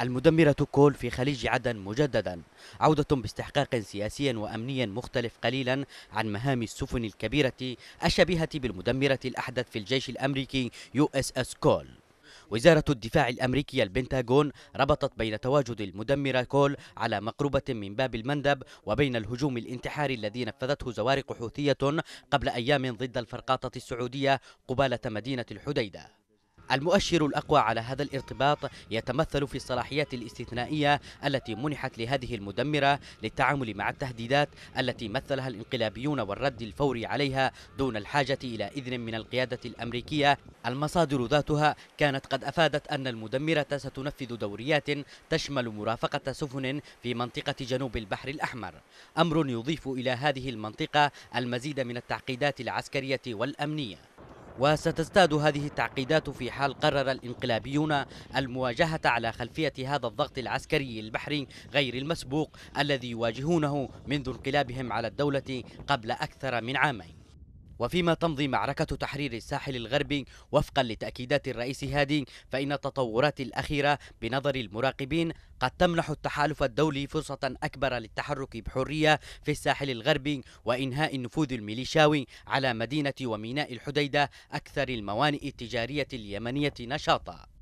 المدمرة كول في خليج عدن مجددا عودة باستحقاق سياسي وأمني مختلف قليلا عن مهام السفن الكبيرة الشبيهة بالمدمرة الأحدث في الجيش الأمريكي يو اس اس كول وزارة الدفاع الأمريكية البنتاغون ربطت بين تواجد المدمرة كول على مقربة من باب المندب وبين الهجوم الانتحاري الذي نفذته زوارق حوثية قبل أيام ضد الفرقاطة السعودية قبالة مدينة الحديدة المؤشر الأقوى على هذا الارتباط يتمثل في الصلاحيات الاستثنائية التي منحت لهذه المدمرة للتعامل مع التهديدات التي مثلها الانقلابيون والرد الفوري عليها دون الحاجة إلى إذن من القيادة الأمريكية المصادر ذاتها كانت قد أفادت أن المدمرة ستنفذ دوريات تشمل مرافقة سفن في منطقة جنوب البحر الأحمر أمر يضيف إلى هذه المنطقة المزيد من التعقيدات العسكرية والأمنية وستزداد هذه التعقيدات في حال قرر الانقلابيون المواجهة على خلفية هذا الضغط العسكري البحري غير المسبوق الذي يواجهونه منذ انقلابهم على الدولة قبل أكثر من عامين وفيما تمضي معركة تحرير الساحل الغربي وفقا لتأكيدات الرئيس هادي فإن التطورات الأخيرة بنظر المراقبين قد تمنح التحالف الدولي فرصة أكبر للتحرك بحرية في الساحل الغربي وإنهاء النفوذ الميليشاوي على مدينة وميناء الحديدة أكثر الموانئ التجارية اليمنية نشاطا